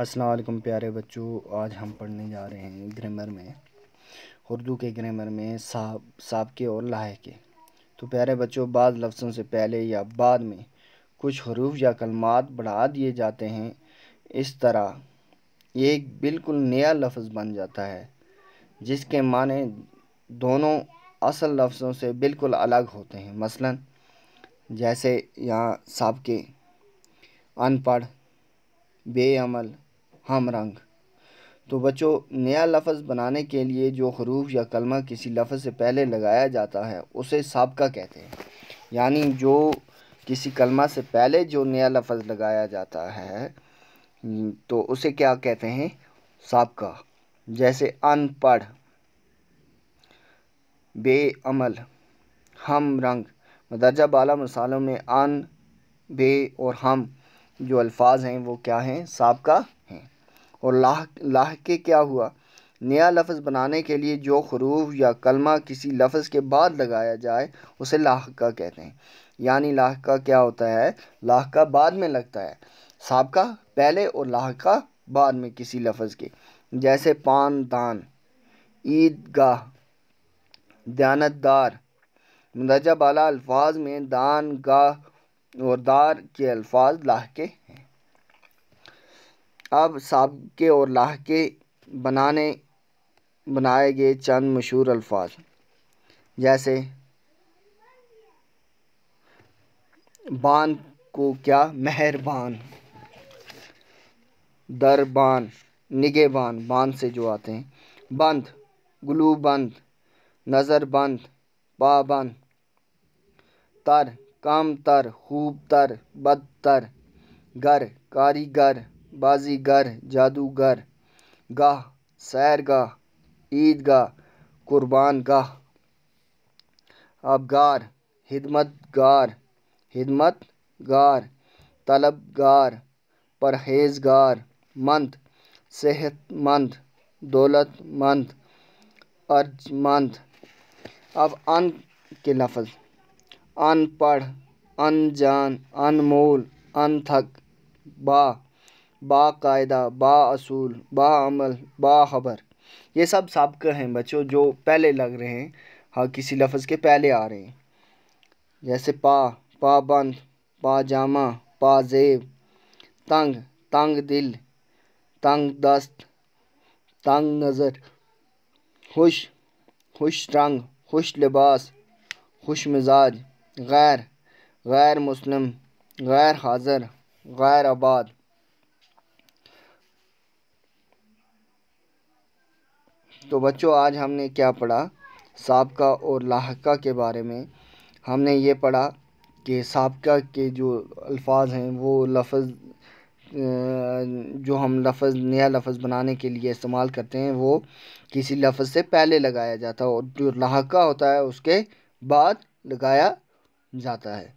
असलकम प्यारे बच्चों आज हम पढ़ने जा रहे हैं ग्रामर में उर्दू के ग्रामर में साहब सबके और के तो प्यारे बच्चों बाद लफ्ज़ों से पहले या बाद में कुछ हरूफ या कलमात बढ़ा दिए जाते हैं इस तरह एक बिल्कुल नया लफ्ज़ बन जाता है जिसके माने दोनों असल लफ्ज़ों से बिल्कुल अलग होते हैं मसलन जैसे यहाँ सबके अनपढ़ बेअमल हम रंग तो बच्चों नया लफ्ज़ बनाने के लिए जो हरूफ या कलमा किसी लफ्ज़ से पहले लगाया जाता है उसे सबका कहते हैं यानी जो किसी कलमा से पहले जो नया लफ्ज़ लगाया जाता है तो उसे क्या कहते हैं सबका जैसे अनपढ़ बेअमल हम रंग मदरजा बाला मसालों में अन बे और हम जो अल्फाज हैं वो क्या हैं सबका हैं और लाह लाह के क्या हुआ नया लफ्ज़ बनाने के लिए जो हरूफ या कलमा किसी लफ्ज़ के बाद लगाया जाए उसे लाहका कहते हैं यानी लाहका क्या होता है लाहका बाद में लगता है सबका पहले और लाहका बाद में किसी लफ्ज़ के जैसे पान दान ईदगाह दयानतदार मुंदजब बाला अल्फाज में दान गाह और दार के अल्फाज लाहके हैं अब सबके और लाहके बनाने बनाए गए चंद मशहूर अल्फाज जैसे बान को क्या मेहरबान दरबान निगेबान बान से जो आते हैं बंद नज़र नज़रबंद पाबंद तर कामतर खूबतर बदतर गर कारीगर बाजीगर जादूगर गाह सैरगाह ईदगाह कुर्बान गाह आबगार हिदमतगार हिदमतगार तलबगार परहेजगार मंद सेहतमंद दौलतमंद अर्जमंद अब अन के लफ्ज़ अनपढ़ अनजान अनमोल अनथक बा बाकायदा अमल बा खबर ये सब सबक हैं बच्चों जो पहले लग रहे हैं हाँ किसी लफ्ज़ के पहले आ रहे हैं जैसे पा पाबंद पाजामा पाजेब तंग तंग दिल तंग दस्त तंग नज़र खुश खुश रंग खुश लिबास खुश मिजाज गैर गैर मुस्लिम गैर हाजिर गैर आबाद तो बच्चों आज हमने क्या पढ़ा सबका और लाहका के बारे में हमने ये पढ़ा कि सबका के जो अल्फाज हैं वो लफ्ज़ जो हम लफ्ज़ नया लफ्ज़ बनाने के लिए इस्तेमाल करते हैं वो किसी लफ्ज़ से पहले लगाया जाता है और जो लाहका होता है उसके बाद लगाया जाता है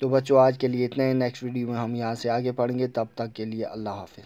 तो बच्चों आज के लिए इतना ही नेक्स्ट वीडियो में हम यहाँ से आगे पढ़ेंगे तब तक के लिए अल्लाह हाफिज़